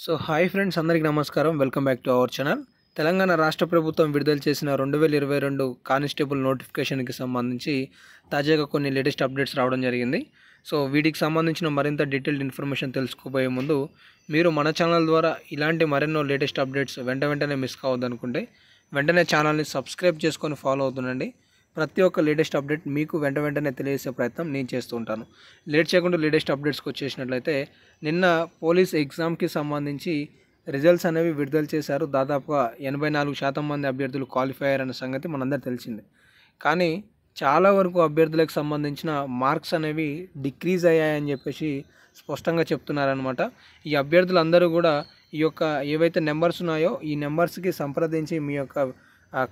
so hi friends అందరికీ నమస్కారం welcome back to our channel Telangana రాష్ట్ర ప్రభుత్వం విడుదల చేసిన రెండు వేల ఇరవై రెండు కానిస్టేబుల్ నోటిఫికేషన్కి సంబంధించి తాజాగా కొన్ని లేటెస్ట్ అప్డేట్స్ రావడం జరిగింది సో వీటికి సంబంధించిన మరింత డీటెయిల్డ్ ఇన్ఫర్మేషన్ తెలుసుకోబోయే ముందు మీరు మన ఛానల్ ద్వారా ఇలాంటి మరెన్నో లేటెస్ట్ అప్డేట్స్ వెంట వెంటనే మిస్ కావద్దనుకుంటే వెంటనే ఛానల్ని సబ్స్క్రైబ్ చేసుకొని ఫాలో అవుతుండండి ప్రతి ఒక్క లేటెస్ట్ అప్డేట్ మీకు వెంట వెంటనే తెలియజేసే ప్రయత్నం నేను చేస్తూ ఉంటాను లేట్ చేయకుండా లేటెస్ట్ అప్డేట్స్కి వచ్చేసినట్లయితే నిన్న పోలీస్ ఎగ్జామ్కి సంబంధించి రిజల్ట్స్ అనేవి విడుదల చేశారు దాదాపుగా ఎనభై నాలుగు శాతం మంది అభ్యర్థులు క్వాలిఫై అయ్యారనే సంగతి మనందరూ తెలిసిందే కానీ చాలా వరకు అభ్యర్థులకు సంబంధించిన మార్క్స్ అనేవి డిక్రీజ్ అయ్యాయని చెప్పేసి స్పష్టంగా చెప్తున్నారనమాట ఈ అభ్యర్థులందరూ కూడా ఈ యొక్క ఏవైతే నెంబర్స్ ఉన్నాయో ఈ నెంబర్స్కి సంప్రదించి మీ యొక్క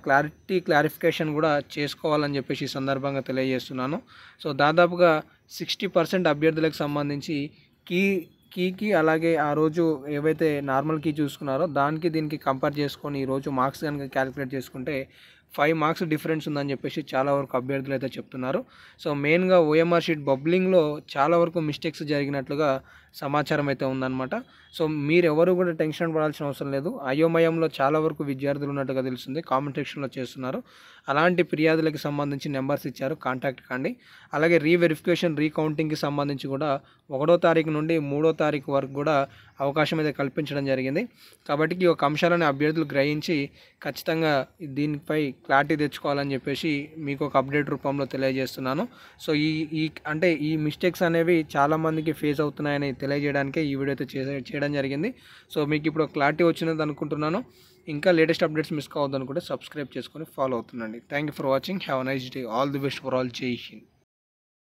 క్లారిటీ క్లారిఫికేషన్ కూడా చేసుకోవాలని చెప్పేసి ఈ సందర్భంగా తెలియజేస్తున్నాను సో దాదాపుగా సిక్స్టీ పర్సెంట్ అభ్యర్థులకు సంబంధించి కీ కీకి అలాగే ఆ రోజు ఏవైతే నార్మల్ కీ చూసుకున్నారో దానికి దీనికి కంపేర్ చేసుకొని ఈరోజు మార్క్స్ కనుక క్యాలిక్యులేట్ చేసుకుంటే ఫైవ్ మార్క్స్ డిఫరెన్స్ ఉందని చెప్పేసి చాలా వరకు అభ్యర్థులు అయితే చెప్తున్నారు సో మెయిన్గా ఓఎంఆర్ షీట్ బబ్లింగ్లో చాలా వరకు మిస్టేక్స్ జరిగినట్లుగా సమాచారం అయితే ఉందన్నమాట సో మీరు ఎవరు కూడా టెన్షన్ పడాల్సిన అవసరం లేదు అయోమయంలో చాలా వరకు విద్యార్థులు ఉన్నట్టుగా తెలుస్తుంది కామెంట్ సెక్షన్లో చేస్తున్నారు అలాంటి ఫిర్యాదులకు సంబంధించి నెంబర్స్ ఇచ్చారు కాంటాక్ట్ కాండి అలాగే రీవెరిఫికేషన్ రీకౌంటింగ్కి సంబంధించి కూడా ఒకటో తారీఖు నుండి మూడో తారీఖు వరకు కూడా అవకాశం అయితే కల్పించడం జరిగింది కాబట్టి ఈ యొక్క అంశాలను అభ్యర్థులు గ్రహించి ఖచ్చితంగా దీనిపై క్లారిటీ తెచ్చుకోవాలని చెప్పేసి మీకు ఒక అప్డేట్ రూపంలో తెలియజేస్తున్నాను సో ఈ ఈ అంటే ఈ మిస్టేక్స్ అనేవి చాలామందికి ఫేస్ అవుతున్నాయని తెలియజేయడానికే ఈ వీడియో అయితే చేయడం జరిగింది సో మీకు ఇప్పుడు క్లారిటీ వచ్చినది అనుకుంటున్నాను ఇంకా లేటెస్ట్ అప్డేట్స్ మిస్ కావద్దు అనుకుంటే సబ్స్క్రైబ్ చేసుకొని ఫాలో అవుతుందండి thank you for watching have nice day all the best for all జై హింద్